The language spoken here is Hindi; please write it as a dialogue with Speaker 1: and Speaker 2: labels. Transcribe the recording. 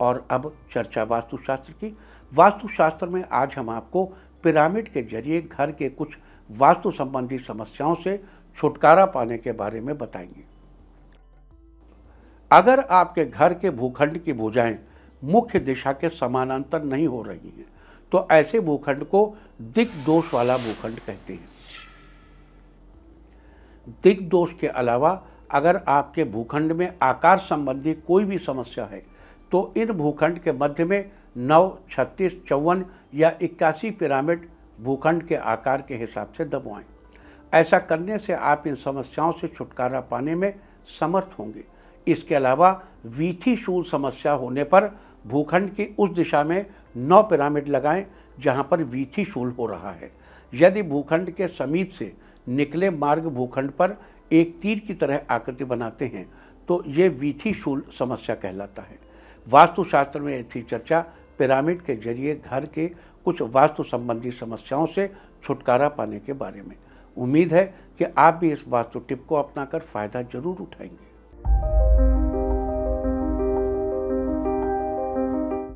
Speaker 1: और अब चर्चा वास्तुशास्त्र की वास्तुशास्त्र में आज हम आपको पिरामिड के जरिए घर के कुछ वास्तु संबंधी समस्याओं से छुटकारा पाने के बारे में बताएंगे अगर आपके घर के भूखंड की भुजाएं मुख्य दिशा के समानांतर नहीं हो रही हैं तो ऐसे भूखंड को दिग्दोष वाला भूखंड कहते हैं दिग्दोष के अलावा अगर आपके भूखंड में आकार संबंधी कोई भी समस्या है तो इन भूखंड के मध्य में नौ छत्तीस चौवन या इक्यासी पिरामिड भूखंड के आकार के हिसाब से दबवाएं ऐसा करने से आप इन समस्याओं से छुटकारा पाने में समर्थ होंगे इसके अलावा वीथी शूल समस्या होने पर भूखंड की उस दिशा में नौ पिरामिड लगाएं जहां पर वीथी शूल हो रहा है यदि भूखंड के समीप से निकले मार्ग भूखंड पर एक तीर की तरह आकृति बनाते हैं तो ये वीथी शूल समस्या कहलाता है वास्तुशास्त्र में थी चर्चा पिरामिड के जरिए घर के कुछ वास्तु संबंधी समस्याओं से छुटकारा पाने के बारे में उम्मीद है कि आप भी इस वास्तु टिप को अपनाकर फ़ायदा जरूर उठाएंगे